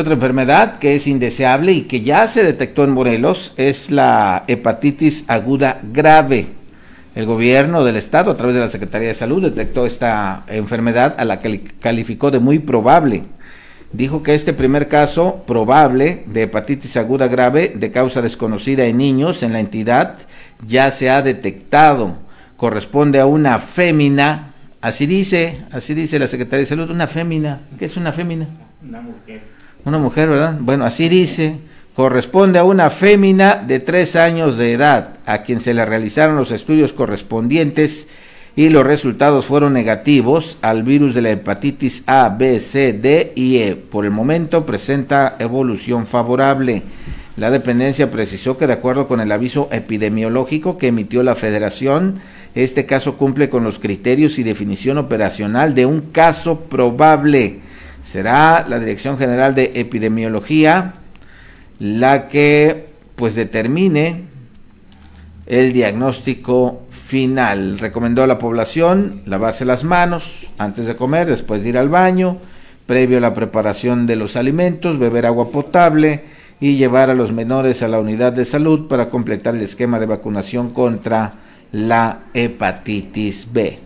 otra enfermedad que es indeseable y que ya se detectó en Morelos es la hepatitis aguda grave. El gobierno del estado, a través de la Secretaría de Salud, detectó esta enfermedad a la que calificó de muy probable. Dijo que este primer caso probable de hepatitis aguda grave de causa desconocida en niños en la entidad ya se ha detectado. Corresponde a una fémina, así dice, así dice la Secretaría de Salud, una fémina. ¿Qué es una fémina? Una mujer una mujer, ¿verdad? Bueno, así dice. Corresponde a una fémina de tres años de edad, a quien se le realizaron los estudios correspondientes y los resultados fueron negativos al virus de la hepatitis A, B, C, D y E. Por el momento presenta evolución favorable. La dependencia precisó que de acuerdo con el aviso epidemiológico que emitió la federación, este caso cumple con los criterios y definición operacional de un caso probable será la Dirección General de Epidemiología la que pues determine el diagnóstico final. Recomendó a la población lavarse las manos antes de comer, después de ir al baño, previo a la preparación de los alimentos, beber agua potable y llevar a los menores a la unidad de salud para completar el esquema de vacunación contra la hepatitis B.